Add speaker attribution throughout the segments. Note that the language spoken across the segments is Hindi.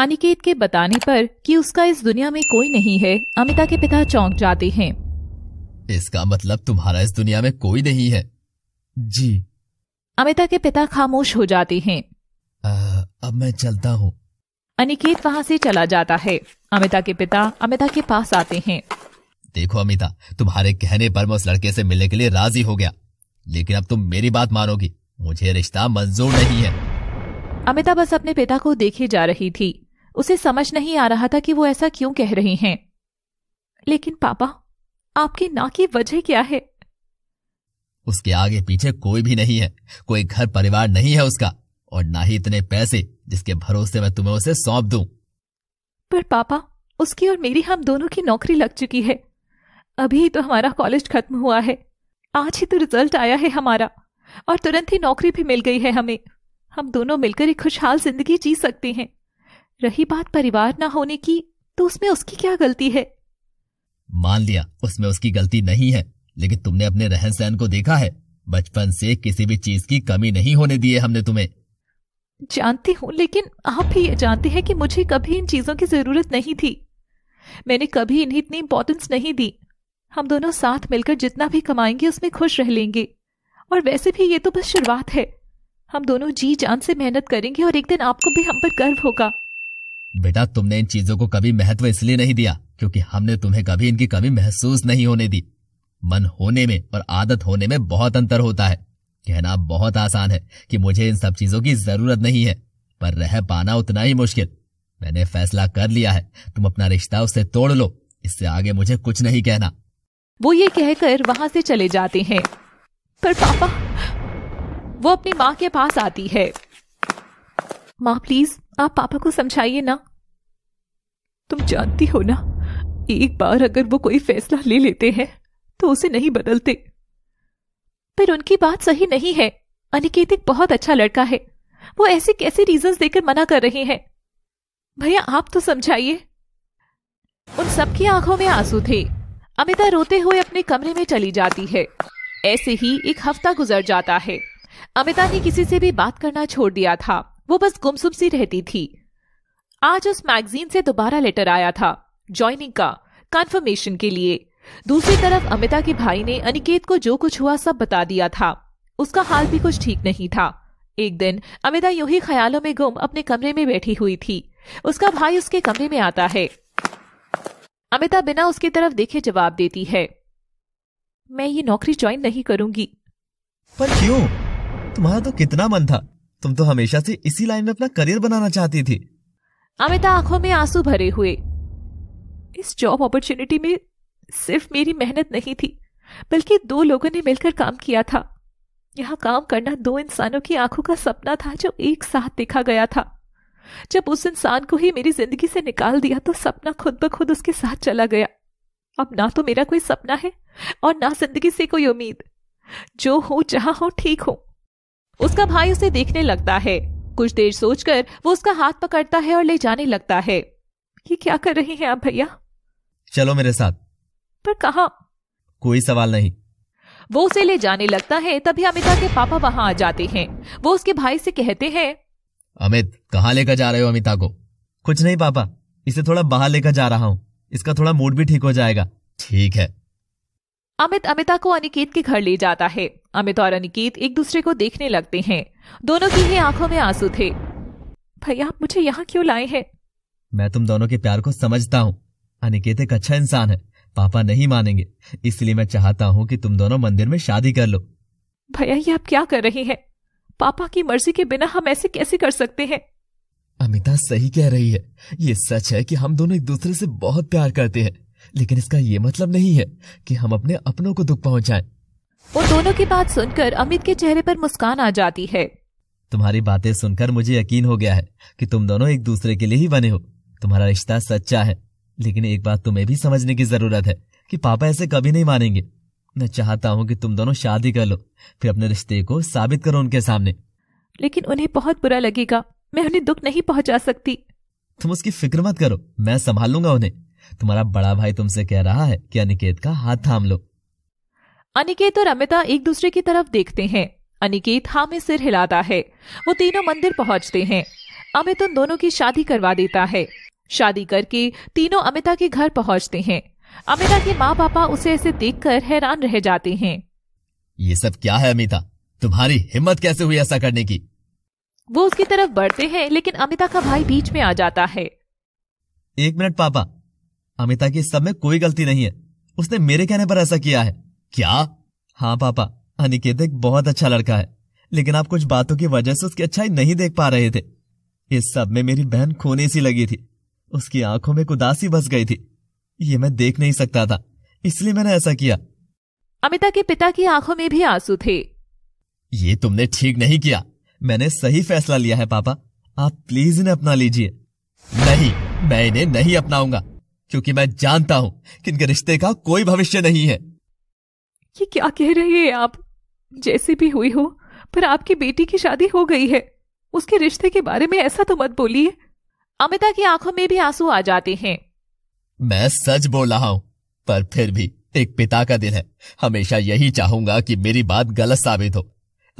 Speaker 1: अनिकेत के बताने पर कि उसका इस दुनिया में कोई नहीं है अमिता के पिता चौंक जाते हैं
Speaker 2: इसका मतलब तुम्हारा इस दुनिया में कोई नहीं है जी
Speaker 1: अमिता के पिता खामोश हो जाते हैं
Speaker 2: आ, अब मैं चलता हूँ
Speaker 1: अनिकेत वहाँ से चला जाता है अमिता के पिता अमिता के पास आते हैं
Speaker 2: देखो अमिता तुम्हारे कहने पर मैं उस लड़के से मिलने के लिए राजी हो गया लेकिन अब तुम मेरी बात मानोगी मुझे रिश्ता मंजूर नहीं है
Speaker 1: अमिता बस अपने पिता को देखे जा रही थी उसे समझ नहीं आ रहा था कि वो ऐसा क्यों कह रही हैं लेकिन पापा आपकी ना की वजह क्या है
Speaker 2: उसके आगे पीछे कोई भी नहीं है कोई घर परिवार नहीं है उसका और ना ही इतने पैसे जिसके भरोसे मैं तुम्हें उसे सौंप दूं।
Speaker 1: पर पापा उसकी और मेरी हम दोनों की नौकरी लग चुकी है अभी तो हमारा कॉलेज खत्म हुआ है आज ही तो रिजल्ट आया है हमारा और तुरंत ही नौकरी भी मिल गई है हमें हम दोनों मिलकर एक खुशहाल जिंदगी जी सकते हैं रही बात परिवार ना होने की तो उसमें उसकी क्या गलती है
Speaker 2: मान लिया उसमें उसकी गलती नहीं है लेकिन तुमने अपने रहन सहन को देखा है बचपन से किसी भी चीज की कमी नहीं होने दी है हमने तुम्हें
Speaker 1: जानती हूँ लेकिन आप भी ये जानते हैं कि मुझे कभी इन चीजों की जरूरत नहीं थी मैंने कभी इन्हें इतनी इम्पोर्टेंस नहीं दी हम दोनों साथ मिलकर जितना भी कमाएंगे उसमें खुश रह लेंगे और वैसे भी ये तो बस शुरुआत है हम दोनों जी जान से मेहनत करेंगे और एक दिन आपको भी हम पर गर्व होगा
Speaker 2: बेटा तुमने इन चीजों को कभी महत्व इसलिए नहीं दिया क्योंकि हमने तुम्हें कभी इनकी कमी महसूस नहीं होने दी मन होने में और आदत होने में बहुत अंतर होता है कहना बहुत आसान है कि मुझे इन सब चीजों की जरूरत नहीं है पर रह पाना उतना ही मुश्किल मैंने फैसला कर लिया है तुम अपना रिश्ता उससे तोड़ लो इससे आगे मुझे कुछ नहीं कहना
Speaker 1: वो ये कहकर वहाँ से चले जाते हैं पर पापा वो अपनी माँ के पास आती है माँ प्लीज आप पापा को समझाइए ना तुम जानती हो ना एक बार अगर वो कोई फैसला ले लेते हैं तो उसे नहीं बदलते पर उनकी बात सही नहीं है अनिकेत एक बहुत अच्छा लड़का है वो ऐसे कैसे रीजंस देकर मना कर रहे हैं भैया आप तो समझाइए उन सबकी आंखों में आंसू थे अमिता रोते हुए अपने कमरे में चली जाती है ऐसे ही एक हफ्ता गुजर जाता है अमिता ने किसी से भी बात करना छोड़ दिया था वो बस गुमसुम सी रहती थी आज उस मैगजीन से दोबारा लेटर आया था ज्वाइनिंग का कंफर्मेशन के लिए दूसरी तरफ अमिता के भाई ने अनिकेत को जो कुछ हुआ सब बता दिया था उसका हाल भी कुछ ठीक नहीं था एक दिन अमिता यू ही ख्यालों में गुम अपने कमरे में बैठी हुई थी उसका भाई उसके कमरे में आता है अमिता बिना उसकी तरफ देखे जवाब देती है मैं ये नौकरी ज्वाइन नहीं करूंगी पर क्यों
Speaker 2: तुम्हारा तो कितना मन था तुम तो हमेशा से इसी लाइन में अपना करियर बनाना चाहती थी
Speaker 1: अमिता आंखों में आंसू भरे हुए इस जॉब अपॉर्चुनिटी में सिर्फ मेरी मेहनत नहीं थी बल्कि दो लोगों ने मिलकर काम किया था यहाँ काम करना दो इंसानों की आंखों का सपना था जो एक साथ देखा गया था जब उस इंसान को ही मेरी जिंदगी से निकाल दिया तो सपना खुद ब खुद उसके साथ चला गया अब ना तो मेरा कोई सपना है और ना जिंदगी से कोई उम्मीद जो हो जहां हो ठीक हो उसका भाई उसे देखने लगता है कुछ देर सोचकर वो उसका हाथ पकड़ता है और ले जाने लगता है ये क्या कर रहे हैं आप भैया चलो मेरे साथ पर कहा
Speaker 2: कोई सवाल नहीं
Speaker 1: वो उसे ले जाने लगता है तभी अमिता के पापा वहाँ आ जाते हैं वो उसके भाई से कहते हैं
Speaker 2: अमित कहाँ लेकर जा रहे हो अमिता को कुछ नहीं पापा इसे थोड़ा बाहर लेकर जा रहा हूँ इसका थोड़ा मूड भी ठीक हो जाएगा ठीक है
Speaker 1: अमित अमिता को अनिकेत के घर ले जाता है अमित और अनिकेत एक दूसरे को देखने लगते हैं दोनों की ही आंखों में आंसू थे भैया आप मुझे यहाँ क्यों लाए हैं
Speaker 2: मैं तुम दोनों के प्यार को समझता हूँ अनिकेत एक अच्छा इंसान है पापा नहीं मानेंगे इसलिए मैं चाहता हूँ कि तुम दोनों मंदिर में शादी कर लो
Speaker 1: भैया ये आप क्या कर रहे हैं पापा की मर्जी के बिना हम ऐसे कैसे कर सकते हैं
Speaker 2: अमिता सही कह रही है ये सच है कि हम दोनों एक दूसरे से बहुत प्यार करते हैं लेकिन इसका ये मतलब नहीं है कि हम अपने अपनों को दुख पहुंचाएं।
Speaker 1: वो दोनों की बात सुनकर अमित के चेहरे पर मुस्कान आ जाती है
Speaker 2: तुम्हारी बातें सुनकर मुझे यकीन हो गया है कि तुम दोनों एक दूसरे के लिए ही बने हो तुम्हारा रिश्ता सच्चा है लेकिन एक बात तुम्हें भी समझने की जरूरत है कि पापा ऐसे कभी नहीं मानेंगे मैं चाहता हूँ कि तुम दोनों शादी कर लो फिर अपने रिश्ते को साबित करो उनके सामने
Speaker 1: लेकिन उन्हें बहुत बुरा लगेगा मैं उन्हें दुख नहीं पहुँचा सकती
Speaker 2: तुम उसकी फिक्र मत करो मैं संभाल लूंगा उन्हें तुम्हारा बड़ा भाई तुमसे कह रहा है कि अनिकेत का हाथ थाम लो
Speaker 1: अनिकेत और अमिता एक दूसरे की तरफ देखते हैं अनिकेत हामे में सिर हिलाता है वो तीनों मंदिर पहुंचते हैं अमित उन दोनों की शादी करवा देता है शादी करके तीनों अमिता के घर पहुंचते हैं अमिता के माँ पापा उसे ऐसे देखकर हैरान रह जाते हैं
Speaker 2: ये सब क्या है अमिता तुम्हारी हिम्मत कैसे हुई ऐसा करने की
Speaker 1: वो उसकी तरफ बढ़ते हैं लेकिन अमिता का भाई बीच में आ जाता है
Speaker 2: एक मिनट पापा अमिता की इस सब में कोई गलती नहीं है उसने मेरे कहने पर ऐसा किया है क्या हाँ पापा अनिकेत एक बहुत अच्छा लड़का है लेकिन आप कुछ बातों की वजह से उसकी अच्छाई नहीं देख पा रहे थे इस सब में मेरी बहन खोने सी लगी थी उसकी आंखों में उदासी बस गई थी ये मैं देख नहीं सकता था इसलिए मैंने ऐसा किया
Speaker 1: अमिता के पिता की आंखों में भी आंसू थे
Speaker 2: ये तुमने ठीक नहीं किया मैंने सही फैसला लिया है पापा आप प्लीज इन्हें अपना लीजिए नहीं मैं इन्हें नहीं अपनाऊंगा क्योंकि मैं जानता हूं कि इनके रिश्ते का कोई भविष्य नहीं है
Speaker 1: ये क्या कह रहे हैं आप जैसे भी हुई हो पर आपकी बेटी की शादी हो गई है उसके रिश्ते के बारे में ऐसा तो मत बोलिए अमिता की आंखों में भी आंसू आ जाते हैं
Speaker 2: मैं सच बोल रहा हूँ पर फिर भी एक पिता का दिल है हमेशा यही चाहूंगा कि मेरी बात गलत साबित हो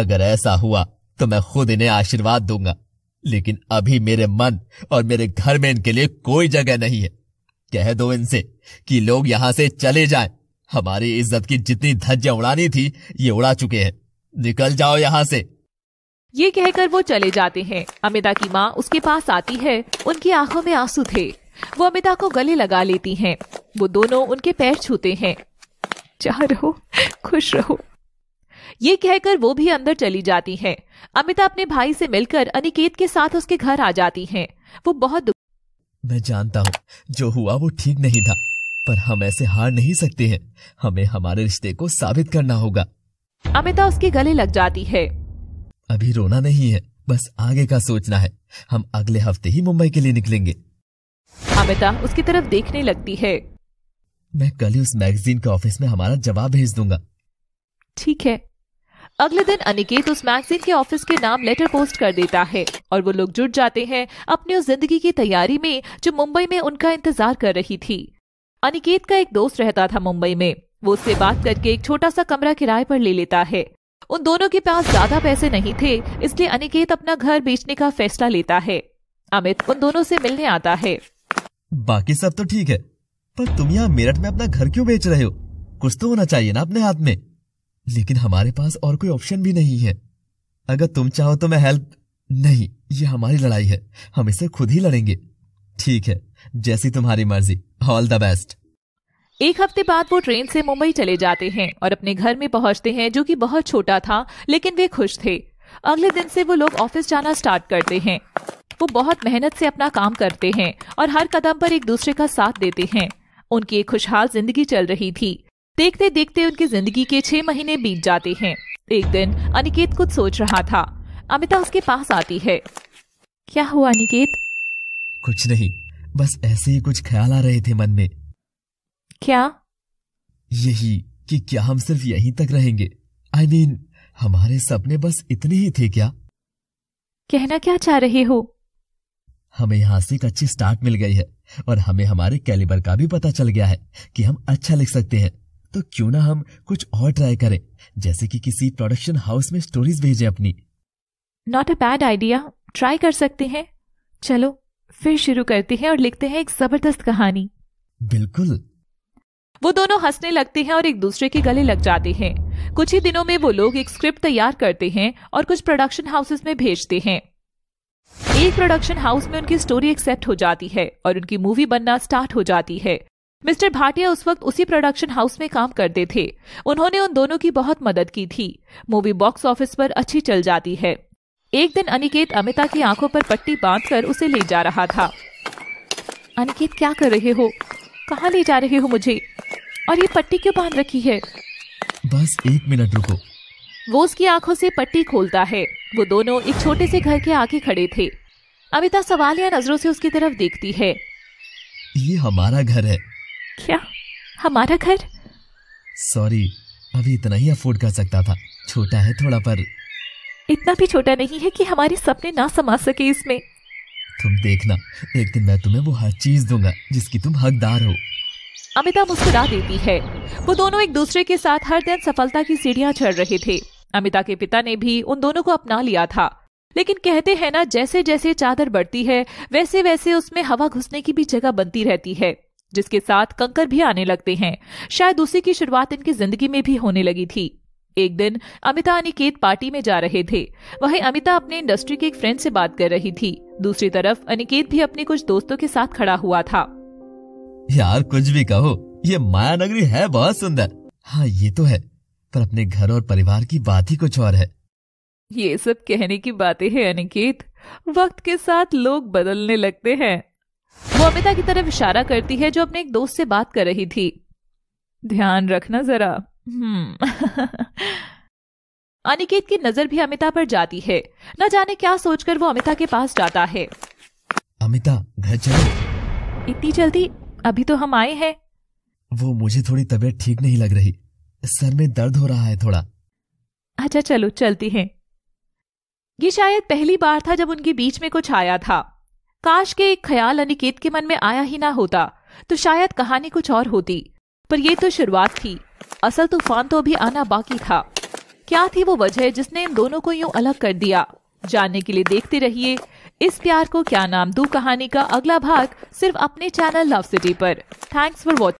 Speaker 2: अगर ऐसा हुआ तो मैं खुद इन्हें आशीर्वाद दूंगा लेकिन अभी मेरे मन और मेरे घर में इनके लिए कोई जगह नहीं है कह दो इनसे कि लोग यहां से चले जाएं। हमारी इज्जत की जितनी धज्जा उड़ानी थी ये उड़ा चुके हैं निकल जाओ यहाँ से
Speaker 1: ये कहकर वो चले जाते हैं अमिता की माँ उसके पास आती है उनकी आंखों में आंसू थे वो अमिता को गले लगा लेती हैं वो दोनों उनके पैर छूते हैं चाह रहो खुश रहो ये कहकर वो भी अंदर चली जाती हैं। अमिता अपने भाई से मिलकर अनिकेत के साथ उसके घर आ जाती हैं। वो बहुत
Speaker 2: मैं जानता हूँ जो हुआ वो ठीक नहीं था पर हम ऐसे हार नहीं सकते हैं हमें हमारे रिश्ते को साबित करना होगा
Speaker 1: अमिता उसके गले लग जाती है
Speaker 2: अभी रोना नहीं है बस आगे का सोचना है हम अगले हफ्ते ही मुंबई के लिए निकलेंगे
Speaker 1: अमिता उसकी तरफ देखने लगती है
Speaker 2: मैं कल ही उस मैगजीन के ऑफिस में हमारा जवाब भेज दूंगा
Speaker 1: ठीक है अगले दिन अनिकेत उस मैगजीन के ऑफिस के नाम लेटर पोस्ट कर देता है और वो लोग जुट जाते हैं अपनी उस जिंदगी की तैयारी में जो मुंबई में उनका इंतजार कर रही थी अनिकेत का एक दोस्त रहता था मुंबई में वो उससे बात करके एक छोटा सा कमरा किराए पर ले लेता है उन दोनों के पास ज्यादा पैसे नहीं थे इसलिए अनिकेत अपना घर बेचने का फैसला लेता है अमित उन दोनों से मिलने आता है
Speaker 2: बाकी सब तो ठीक है पर तुम यहाँ मेरठ में अपना घर क्यों बेच रहे हो कुछ तो होना चाहिए ना अपने हाथ में लेकिन हमारे पास और कोई ऑप्शन भी नहीं है अगर तुम चाहो तो मैं हेल्प नहीं ये हमारी लड़ाई है हम इसे खुद ही लड़ेंगे ठीक है जैसी तुम्हारी मर्जी ऑल द बेस्ट
Speaker 1: एक हफ्ते बाद वो ट्रेन से मुंबई चले जाते हैं और अपने घर में पहुंचते हैं जो कि बहुत छोटा था लेकिन वे खुश थे अगले दिन से वो लोग ऑफिस जाना स्टार्ट करते हैं वो बहुत मेहनत से अपना काम करते हैं और हर कदम पर एक दूसरे का साथ देते हैं उनकी एक खुशहाल जिंदगी चल रही थी देखते देखते उनकी जिंदगी के छह महीने बीत जाते हैं एक दिन अनिकेत कुछ सोच रहा था अमिता उसके पास आती है क्या हुआ अनिकेत
Speaker 2: कुछ नहीं बस ऐसे ही कुछ ख्याल आ रहे थे मन में क्या यही कि क्या हम सिर्फ यहीं तक रहेंगे आई I मीन mean, हमारे सपने बस इतने ही थे क्या
Speaker 1: कहना क्या चाह रहे हो
Speaker 2: हमें यहाँ से एक अच्छी स्टार्ट मिल गई है और हमें हमारे कैलिबर का भी पता चल गया है कि हम अच्छा लिख सकते हैं तो क्यों ना हम कुछ और ट्राई करें जैसे कि किसी प्रोडक्शन हाउस में स्टोरीज भेजें अपनी
Speaker 1: not a bad idea try कर सकते हैं चलो फिर शुरू करते हैं और लिखते हैं एक जबरदस्त कहानी बिल्कुल वो दोनों हंसने लगते हैं और एक दूसरे के गले लग जाते हैं कुछ ही दिनों में वो लोग एक स्क्रिप्ट तैयार करते हैं और कुछ प्रोडक्शन हाउसेस में भेजते हैं एक प्रोडक्शन हाउस में उनकी स्टोरी एक्सेप्ट हो जाती है और उनकी मूवी बनना स्टार्ट हो जाती है मिस्टर भाटिया उस वक्त उसी प्रोडक्शन हाउस में काम करते थे उन्होंने उन दोनों की बहुत मदद की थी मूवी बॉक्स ऑफिस पर अच्छी चल जाती है एक दिन अनिकेत अमिता की आंखों पर पट्टी बांधकर उसे ले जा रहा था अनिकेत क्या कर रहे हो कहाँ ले जा रहे हो मुझे और ये पट्टी क्यों बांध रखी है
Speaker 2: बस एक मिनट रुको
Speaker 1: वो उसकी आंखों से पट्टी खोलता है वो दोनों एक छोटे से घर के आगे खड़े थे अमिता सवालिया नजरों से उसकी तरफ देखती है
Speaker 2: ये हमारा घर है
Speaker 1: क्या हमारा घर
Speaker 2: सॉरी अभी इतना ही अफोर्ड कर सकता था छोटा है थोड़ा पर
Speaker 1: इतना भी छोटा नहीं है कि हमारे सपने ना समा सके इसमें
Speaker 2: तुम देखना एक दिन मैं तुम्हें वो हर चीज दूंगा जिसकी तुम हकदार हो
Speaker 1: अमिता मुस्कुरा देती है वो दोनों एक दूसरे के साथ हर दिन सफलता की सीढ़ियां चढ़ रहे थे अमिता के पिता ने भी उन दोनों को अपना लिया था लेकिन कहते हैं ना जैसे जैसे चादर बढ़ती है वैसे वैसे उसमें हवा घुसने की भी जगह बनती रहती है जिसके साथ कंकर भी आने लगते हैं शायद उसी की शुरुआत इनकी जिंदगी में भी होने लगी थी एक दिन अमिता अनिकेत पार्टी में जा रहे थे वहीं अमिता अपने इंडस्ट्री के एक फ्रेंड से बात कर रही थी दूसरी तरफ अनिकेत भी अपने कुछ दोस्तों के साथ खड़ा हुआ था
Speaker 2: यार कुछ भी कहो ये माया नगरी है बहुत सुंदर हाँ ये तो है पर अपने घर और परिवार की बात ही कुछ और है
Speaker 1: ये सब कहने की बातें हैं अनिकेत वक्त के साथ लोग बदलने लगते हैं वो अमिता की तरफ इशारा करती है जो अपने एक दोस्त से बात कर रही थी ध्यान रखना जरा हम्म। अनिकेत की नजर भी अमिता पर जाती है न जाने क्या सोचकर वो अमिता के पास जाता है
Speaker 2: अमिता घर चलो
Speaker 1: इतनी जल्दी अभी तो हम आए हैं
Speaker 2: वो मुझे थोड़ी तबीयत ठीक नहीं लग रही सर में दर्द हो रहा है थोड़ा
Speaker 1: अच्छा चलो चलती हैं ये शायद पहली बार था जब उनके बीच में कुछ आया था काश के एक ख्याल अनिकेत के मन में आया ही ना होता तो शायद कहानी कुछ और होती पर ये तो शुरुआत थी असल तूफान तो अभी आना बाकी था क्या थी वो वजह जिसने इन दोनों को यूं अलग कर दिया जानने के लिए देखते रहिए इस प्यार को क्या नाम दू कहानी का अगला भाग सिर्फ अपने चैनल लव सिटी पर थैंक्स फॉर वॉचिंग